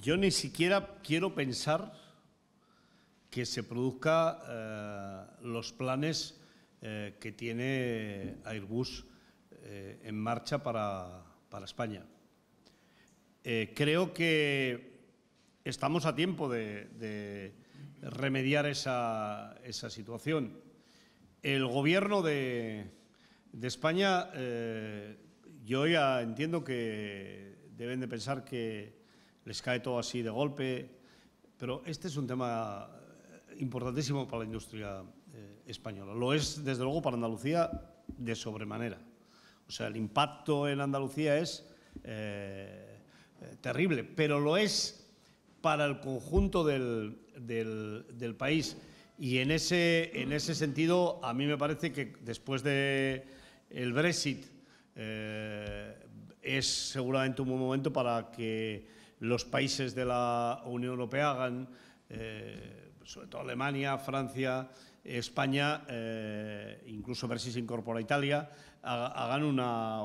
Yo ni siquiera quiero pensar que se produzca eh, los planes eh, que tiene Airbus eh, en marcha para, España. creo que estamos a tiempo de, remediar esa, situación. El Gobierno de, de España, yo ya entiendo que deben de pensar que les cae todo así de golpe. Pero este es un tema eh, importantísimo para la industria española. Eh, lo es, desde luego, para Andalucía de sobremanera. O sea, el impacto en Andalucía es eh, terrible, pero lo es para el conjunto del, del, país. Y en ese, en ese sentido, a mí me parece que después del el Brexit, es seguramente un buen momento para que los países de la Unión Europea hagan, eh, sobre todo Alemania, Francia, España, eh, incluso ver si se incorpora Italia, hagan una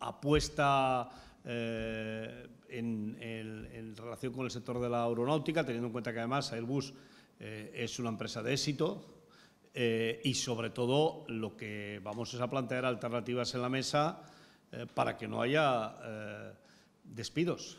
apuesta eh, en, relación con el sector de la aeronáutica, teniendo en cuenta que además Airbus eh, es una empresa de éxito, y sobre todo lo que vamos es a plantear alternativas en la mesa eh, para que no haya eh, despidos.